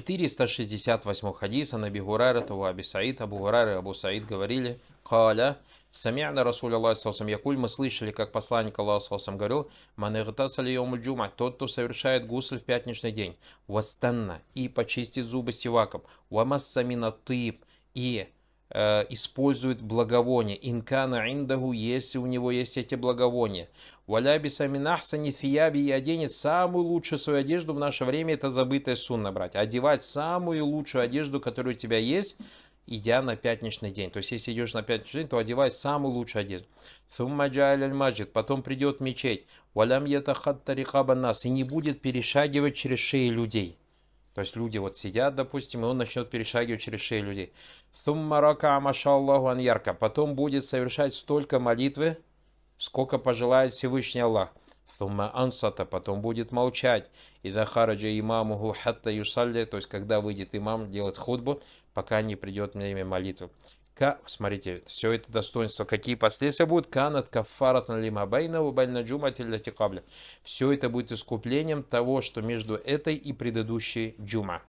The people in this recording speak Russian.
468 хадиса Наби Гурайрата у Аби Саид, Абу Гурайра и Абу Саид говорили, «Каля, сами'на Расуль Аллах Саусам Якуль, мы слышали, как посланник Аллаха Саусам говорил, «Манэгта салиёмуль джума, тот, кто совершает гусль в пятничный день, вастанна, и почистит зубы сиваком, вамассамина тып, и Э, использует благовония. Инкана индагу, если у него есть эти благовония. Валябиса минахса нефияби и оденет самую лучшую свою одежду. В наше время это забытая сунна, брать. Одевать самую лучшую одежду, которая у тебя есть, идя на пятничный день. То есть, если идешь на пятничный день, то одевай самую лучшую одежду. маджид Потом придет мечеть. Валям ятахат тарихаба нас. И не будет перешагивать через шеи людей. То есть люди вот сидят, допустим, и он начнет перешагивать через шею людей. Суммарака машаллаху аньярка. Потом будет совершать столько молитвы, сколько пожелает Всевышний Аллах. Сумма ансата, потом будет молчать. И дахараджа имаму хатта юсалли, то есть когда выйдет имам делать худбу, пока не придет время молитвы. Смотрите, все это достоинство, какие последствия будут? Канат кафарат налима байнаву байна джуматилля тикабля. Все это будет искуплением того, что между этой и предыдущей джума.